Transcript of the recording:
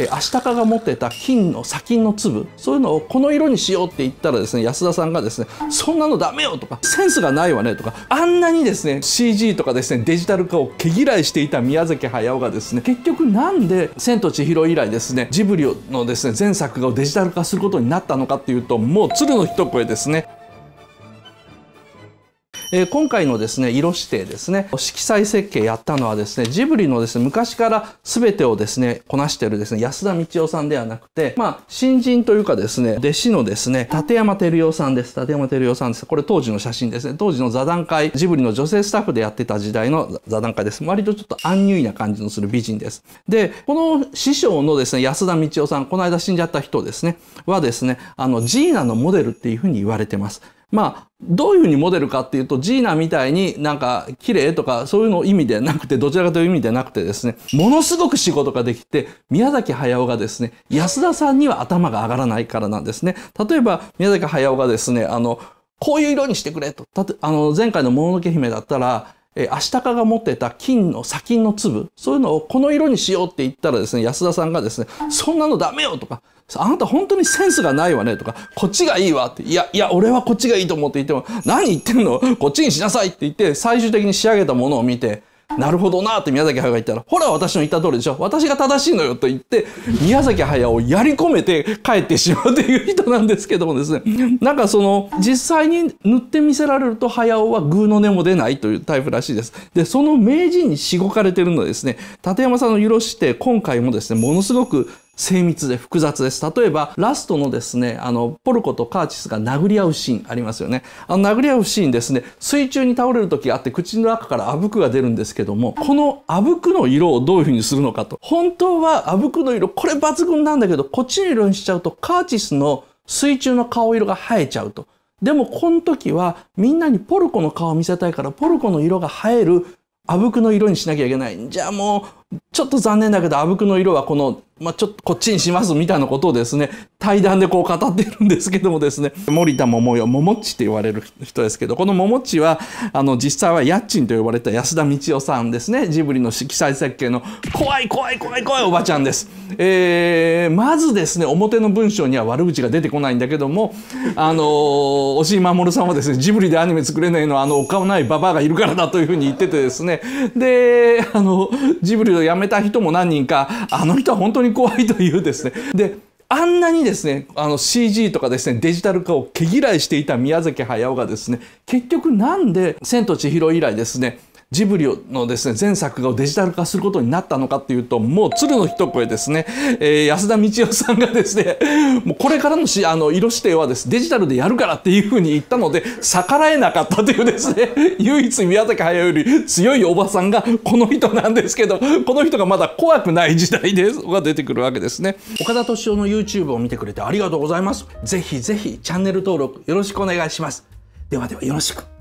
えアシタカが持ってた金の砂金の粒そういうのをこの色にしようって言ったらですね安田さんがですね「そんなのダメよ」とか「センスがないわね」とかあんなにですね CG とかですねデジタル化を毛嫌いしていた宮崎駿がですね結局なんで「千と千尋」以来ですねジブリのですね全作画をデジタル化することになったのかっていうともう鶴の一声ですねえー、今回のですね、色指定ですね、色彩設計やったのはですね、ジブリのですね、昔から全てをですね、こなしてるですね、安田道夫さんではなくて、まあ、新人というかですね、弟子のですね、立山照夫さんです。立山照夫さんです。これ当時の写真ですね。当時の座談会、ジブリの女性スタッフでやってた時代の座談会です。割とちょっとアンニュイな感じのする美人です。で、この師匠のですね、安田道夫さん、この間死んじゃった人ですね、はですね、あの、ジーナのモデルっていうふうに言われてます。まあ、どういうふうにモデルかっていうと、ジーナみたいになんか綺麗とかそういうの意味でなくて、どちらかという意味でなくてですね、ものすごく仕事ができて、宮崎駿がですね、安田さんには頭が上がらないからなんですね。例えば、宮崎駿がですね、あの、こういう色にしてくれと。たとあの、前回のもののけ姫だったら、えアシタカが持ってた金の砂金の粒、そういうのをこの色にしようって言ったらですね、安田さんがですね、そんなのダメよとか、あなた本当にセンスがないわねとか、こっちがいいわって、いや、いや、俺はこっちがいいと思って言っても、何言ってんのこっちにしなさいって言って、最終的に仕上げたものを見て、なるほどなって宮崎駿が言ったら、ほら私の言った通りでしょ私が正しいのよと言って、宮崎駿をやり込めて帰ってしまうという人なんですけどもですね。なんかその、実際に塗ってみせられると駿は偶の根も出ないというタイプらしいです。で、その名人にしごかれてるのですね、立山さんの許して今回もですね、ものすごく精密で複雑です。例えば、ラストのですね、あの、ポルコとカーチスが殴り合うシーンありますよね。あの、殴り合うシーンですね、水中に倒れる時があって、口の中からあぶくが出るんですけども、このあぶくの色をどういう風にするのかと。本当はあぶくの色、これ抜群なんだけど、こっちの色にしちゃうと、カーチスの水中の顔色が生えちゃうと。でも、この時は、みんなにポルコの顔を見せたいから、ポルコの色が映えるあぶくの色にしなきゃいけない。じゃあもう、ちょっと残念だけど、あぶくの色はこの、まあ、ちょっとこっちにしますみたいなことをですね、対談でこう語ってるんですけどもですね、森田桃代、桃っちって言われる人ですけど、この桃っちは、あの、実際は家賃と呼ばれた安田道夫さんですね、ジブリの色彩設計の怖い怖い怖い怖いおばちゃんです。えー、まずですね、表の文章には悪口が出てこないんだけども、あのー、押井守さんはですね、ジブリでアニメ作れないのはあの、お顔ないババアがいるからだというふうに言っててですね、で、あの、ジブリど辞めた人も何人か、あの人は本当に怖いというですね。で、あんなにですね、あの CG とかですね、デジタル化を毛嫌いしていた宮崎駿がですね、結局なんで千と千尋以来ですね、ジブリのですね、前作をデジタル化することになったのかっていうと、もう鶴の一声ですね、えー、安田道夫さんがですね、もうこれからのしあの色指定はですデジタルでやるからっていうふうに言ったので、逆らえなかったというですね、唯一宮崎駿より強いおばさんがこの人なんですけど、この人がまだ怖くない時代です、が出てくるわけですね。岡田敏夫の YouTube を見てくれてありがとうございます。ぜひぜひチャンネル登録よろしくお願いします。ではではよろしく。